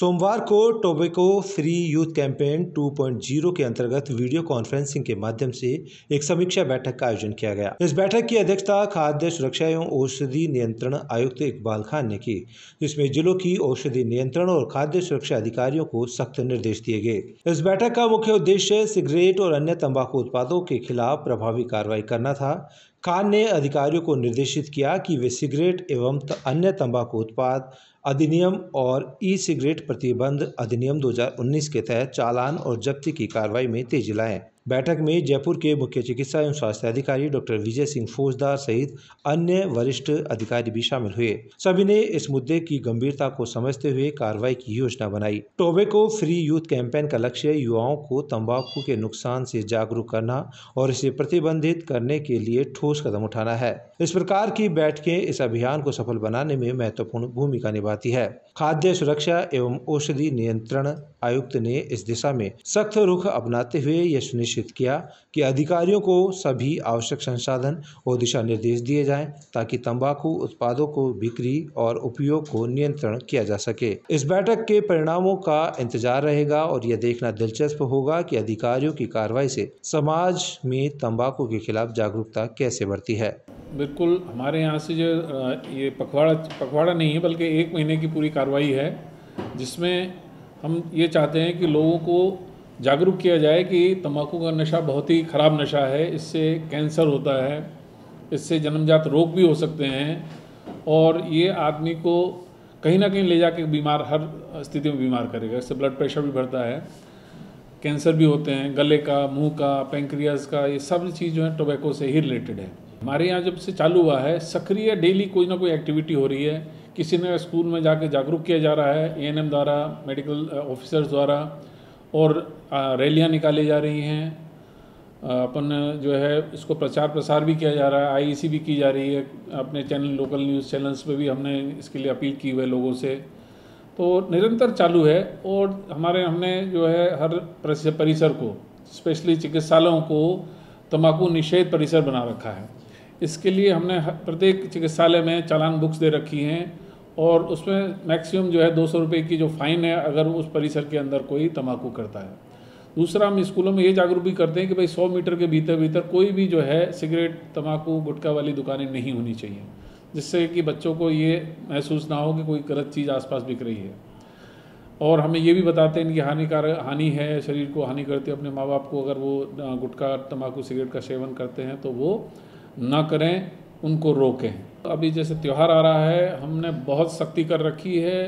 सोमवार को tobacco free youth campaign 2.0 के अंतर्गत वीडियो कॉन्फ्रेंसिंग के माध्यम से एक समीक्षा बैठक का आयोजन किया गया इस बैठक की अध्यक्षता खाद्य सुरक्षा एवं औषधि नियंत्रण आयुक्त इकबाल खान ने की जिसमें जिलों की औषधि नियंत्रण और खाद्य सुरक्षा अधिकारियों को सख्त निर्देश दिए गए इस बैठक का मुख्य उद्देश्य सिगरेट और अन्य तम्बाकू उत्पादों के खिलाफ प्रभावी कार्रवाई करना था खान ने अधिकारियों को निर्देशित किया कि वे सिगरेट एवं अन्य तंबाकू उत्पाद अधिनियम और ई सिगरेट प्रतिबंध अधिनियम 2019 के तहत चालान और जब्ती की कार्रवाई में तेजी लाएं बैठक में जयपुर के मुख्य चिकित्सा एवं स्वास्थ्य अधिकारी डॉक्टर विजय सिंह फौजदार सहित अन्य वरिष्ठ अधिकारी भी शामिल हुए सभी ने इस मुद्दे की गंभीरता को समझते हुए कार्रवाई की योजना बनाई टोबेको फ्री यूथ कैंपेन का लक्ष्य युवाओं को तम्बाकू के नुकसान से जागरूक करना और इसे प्रतिबंधित करने के लिए ठोस कदम उठाना है इस प्रकार की बैठकें इस अभियान को सफल बनाने में महत्वपूर्ण भूमिका निभाती है खाद्य सुरक्षा एवं औषधि नियंत्रण आयुक्त ने इस दिशा में सख्त रुख अपनाते हुए यह सुनिश्चित सुनिश्चित किया कि अधिकारियों को सभी आवश्यक संसाधन और दिशा निर्देश दिए जाएं ताकि तंबाकू उत्पादों को बिक्री और उपयोग को नियंत्रण किया जा सके इस बैठक के परिणामों का इंतजार रहेगा और यह देखना दिलचस्प होगा कि अधिकारियों की कार्रवाई से समाज में तम्बाकू के खिलाफ जागरूकता कैसे बढ़ती है बिल्कुल हमारे यहाँ से जो ये पखवाड़ा पखवाड़ा नहीं है बल्कि एक महीने की पूरी कार्रवाई है जिसमें हम ये चाहते हैं कि लोगों को जागरूक किया जाए कि तम्बाकू का नशा बहुत ही ख़राब नशा है इससे कैंसर होता है इससे जन्मजात रोग भी हो सकते हैं और ये आदमी को कहीं ना कहीं ले जाके बीमार हर स्थिति में बीमार करेगा इससे ब्लड प्रेशर भी बढ़ता है कैंसर भी होते हैं गले का मुंह का पेंक्रियाज का ये सब चीज़ जो है टोबैको से ही रिलेटेड है हमारे यहाँ जब से चालू हुआ है सक्रिय डेली कोई ना कोई एक्टिविटी हो रही है किसी ने स्कूल में जाके जागरूक किया जा रहा है ए द्वारा मेडिकल ऑफिसर्स uh, द्वारा और रैलियाँ निकाली जा रही हैं अपन जो है इसको प्रचार प्रसार भी किया जा रहा है आईईसी भी की जा रही है अपने चैनल लोकल न्यूज़ चैनल्स पे भी हमने इसके लिए अपील की हुई है लोगों से तो निरंतर चालू है और हमारे हमने जो है हर परिसर को स्पेशली चिकित्सालयों को तम्बाकू निषेध परिसर बना रखा है इसके लिए हमने प्रत्येक चिकित्सालय में चालान बुक्स दे रखी हैं और उसमें मैक्सिमम जो है दो सौ रुपये की जो फ़ाइन है अगर उस परिसर के अंदर कोई तम्बाकू करता है दूसरा हम स्कूलों में ये जागरूक भी करते हैं कि भाई सौ मीटर के भीतर भीतर कोई भी जो है सिगरेट तम्बाकू गुटखा वाली दुकानें नहीं होनी चाहिए जिससे कि बच्चों को ये महसूस ना हो कि कोई गलत चीज़ आसपास बिक रही है और हमें ये भी बताते हैं इनकी हानिकारक हानि है शरीर को हानि करती है अपने माँ बाप को अगर वो गुटखा तम्बाकू सिगरेट का सेवन करते हैं तो वो ना करें उनको रोकें अभी जैसे त्यौहार आ रहा है हमने बहुत सख्ती कर रखी है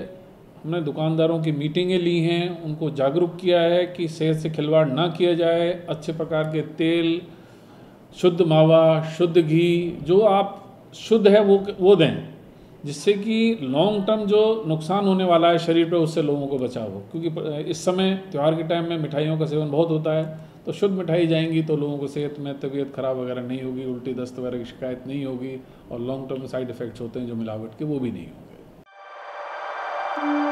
हमने दुकानदारों की मीटिंगें ली हैं उनको जागरूक किया है कि सेहत से खिलवाड़ ना किया जाए अच्छे प्रकार के तेल शुद्ध मावा शुद्ध घी जो आप शुद्ध है वो वो दें जिससे कि लॉन्ग टर्म जो नुकसान होने वाला है शरीर पर उससे लोगों को बचाव हो क्योंकि इस समय त्यौहार के टाइम में मिठाइयों का सेवन बहुत होता है तो शुद्ध मिठाई जाएंगी तो लोगों को सेहत में तबीयत ख़राब वगैरह नहीं होगी उल्टी दस्त वगैरह की शिकायत नहीं होगी और लॉन्ग टर्म में साइड इफ़ेक्ट्स होते हैं जो मिलावट के वो भी नहीं होंगे